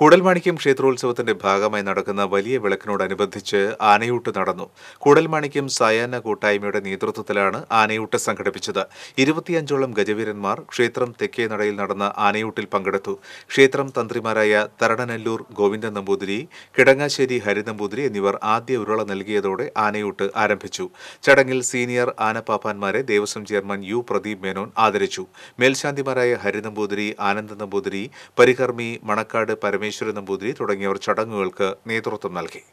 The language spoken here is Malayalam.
കൂടൽമാണിക്യം ക്ഷേത്രോത്സവത്തിന്റെ ഭാഗമായി നടക്കുന്ന വലിയ വിളക്കിനോടനുബന്ധിച്ച് ആനയൂട്ട് നടന്നു കൂടൽമാണിക്യം സായാഹ്ന കൂട്ടായ്മയുടെ നേതൃത്വത്തിലാണ് ആനയൂട്ട് സംഘടിപ്പിച്ചത് ഇരുപത്തിയഞ്ചോളം ഗജവീരന്മാർ ക്ഷേത്രം തെക്കേ നടയിൽ നടന്ന ആനയൂട്ടിൽ പങ്കെടുത്തു ക്ഷേത്രം തന്ത്രിമാരായ തരണനല്ലൂർ ഗോവിന്ദൻ നമ്പൂതിരി കിടങ്ങാശ്ശേരി ഹരിനമ്പൂതിരി എന്നിവർ ആദ്യ ഉരുള നൽകിയതോടെ ആനയൂട്ട് ആരംഭിച്ചു ചടങ്ങിൽ സീനിയർ ആനപ്പാപ്പാന്മാരെ ദേവസ്വം ചെയർമാൻ യു പ്രദീപ് മേനോൻ ആദരിച്ചു മേൽശാന്തിമാരായ ഹരിനമ്പൂതിരി ആനന്ദ നമ്പൂതിരി പരികർമ്മി മണക്കാട് പരമേശ്വരൻ രാമേശ്വരൻ നമ്പൂതിരി തുടങ്ങിയവർ ചടങ്ങുകൾക്ക് നേതൃത്വം നൽകി